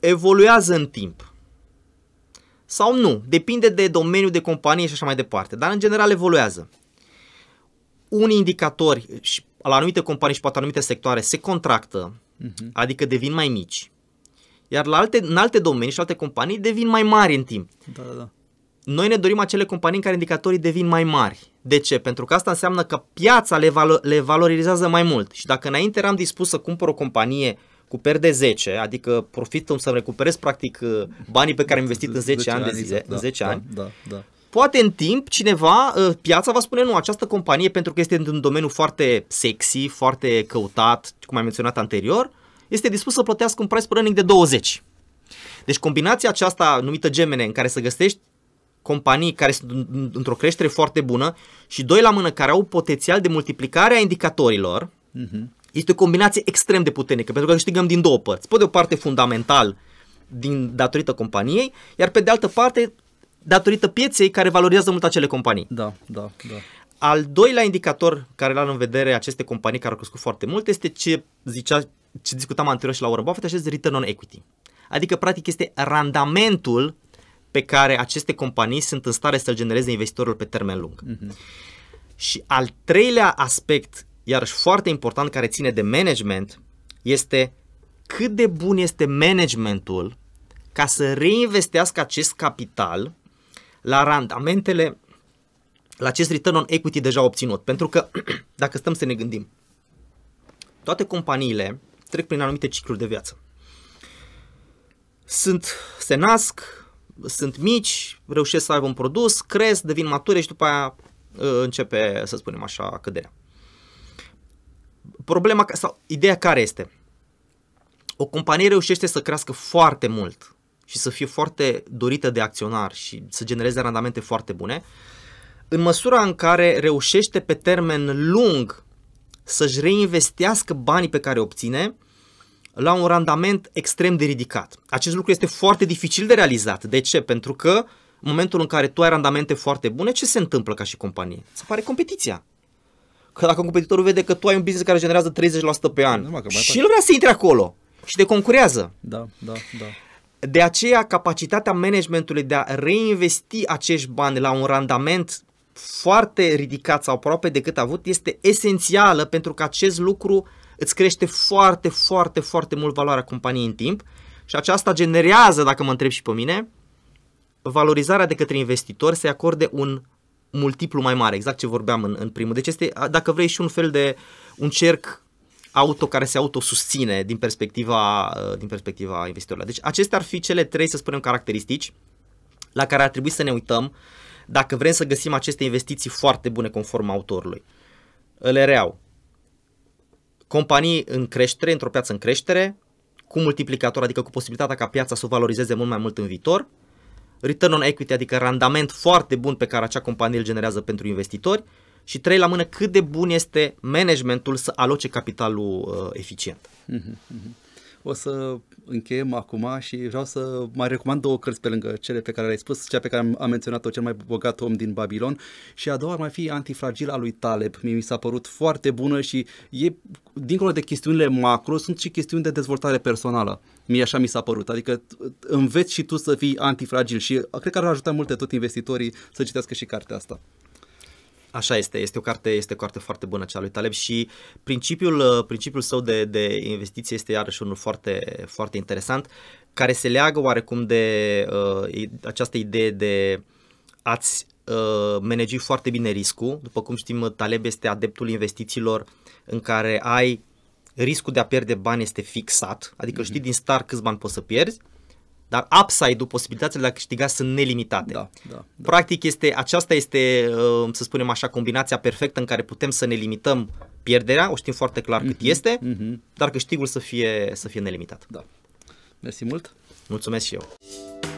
evoluează în timp sau nu. Depinde de domeniul de companie și așa mai departe, dar în general evoluează. Unii indicatori și la anumite companii și poate anumite sectoare se contractă, uh-huh. adică devin mai mici, iar la alte, în alte domenii și alte companii devin mai mari în timp. Da, da, da. Noi ne dorim acele companii în care indicatorii devin mai mari. De ce? Pentru că asta înseamnă că piața le, valo- le valorizează mai mult. Și dacă înainte eram dispus să cumpăr o companie cu de 10, adică profit să-mi recuperez practic uh, banii pe care am investit în 10, 10 ani de zile, da, în 10 da, ani. Da, da, da. Poate în timp cineva, uh, piața va spune nu, această companie pentru că este într-un domeniu foarte sexy, foarte căutat, cum am menționat anterior, este dispus să plătească un price per earning de 20. Deci combinația aceasta numită gemene în care să găsești companii care sunt într-o creștere foarte bună și doi la mână care au potențial de multiplicare a indicatorilor, uh-huh este o combinație extrem de puternică, pentru că câștigăm din două părți. Pe de o parte fundamental din datorită companiei, iar pe de altă parte datorită pieței care valorizează mult acele companii. Da, da, da. Al doilea indicator care l am în vedere aceste companii care au crescut foarte mult este ce, zicea, ce discutam anterior și la Warren Buffett, acest return on equity. Adică, practic, este randamentul pe care aceste companii sunt în stare să-l genereze investitorul pe termen lung. Mm-hmm. Și al treilea aspect iarăși foarte important care ține de management, este cât de bun este managementul ca să reinvestească acest capital la randamentele, la acest return on equity deja obținut. Pentru că, dacă stăm să ne gândim, toate companiile trec prin anumite cicluri de viață. Sunt, se nasc, sunt mici, reușesc să aibă un produs, cresc, devin mature și după aia uh, începe, să spunem așa, căderea problema sau ideea care este? O companie reușește să crească foarte mult și să fie foarte dorită de acționar și să genereze randamente foarte bune, în măsura în care reușește pe termen lung să-și reinvestească banii pe care obține la un randament extrem de ridicat. Acest lucru este foarte dificil de realizat. De ce? Pentru că în momentul în care tu ai randamente foarte bune, ce se întâmplă ca și companie? Se pare competiția că dacă competitorul vede că tu ai un business care generează 30% pe an și el vrea să intre acolo și te concurează. Da, da, da. De aceea, capacitatea managementului de a reinvesti acești bani la un randament foarte ridicat sau aproape de cât a avut este esențială pentru că acest lucru îți crește foarte, foarte, foarte mult valoarea companiei în timp și aceasta generează, dacă mă întreb și pe mine, valorizarea de către investitori să-i acorde un multiplu mai mare, exact ce vorbeam în, în primul. Deci este, dacă vrei, și un fel de un cerc auto care se autosusține din perspectiva, din perspectiva investitorilor. Deci acestea ar fi cele trei, să spunem, caracteristici la care ar trebui să ne uităm dacă vrem să găsim aceste investiții foarte bune conform autorului. Le reau. Companii în creștere, într-o piață în creștere, cu multiplicator, adică cu posibilitatea ca piața să o valorizeze mult mai mult în viitor, return on equity, adică randament foarte bun pe care acea companie îl generează pentru investitori și trei la mână cât de bun este managementul să aloce capitalul uh, eficient. uh-huh.
O să încheiem acum și vreau să mai recomand două cărți pe lângă cele pe care le-ai spus, cea pe care am menționat-o, cel mai bogat om din Babilon și a doua ar mai fi Antifragil al lui Taleb. Mi s-a părut foarte bună și e, dincolo de chestiunile macro, sunt și chestiuni de dezvoltare personală. Mie așa mi s-a părut, adică înveți și tu să fii antifragil și cred că ar ajuta multe tot investitorii
să citească și cartea asta. Așa este, este o carte, este o carte foarte bună cea lui Taleb și principiul, uh, principiul său de, de investiție este iarăși unul foarte, foarte interesant, care se leagă oarecum de uh, această idee de ați uh, manage foarte bine riscul. După cum știm, Taleb este adeptul investițiilor în care ai riscul de a pierde bani este fixat, adică mm-hmm. știi din start câți bani poți să pierzi dar upside-ul, posibilitățile de a câștiga sunt nelimitate. Da, da, da. Practic, este, aceasta este, uh, să spunem așa, combinația perfectă în care putem să ne limităm pierderea, o știm foarte clar mm-hmm, cât mhm, este, mm-hmm. dar câștigul să fie, să fie nelimitat. Da. Mersi mult! Mulțumesc și eu!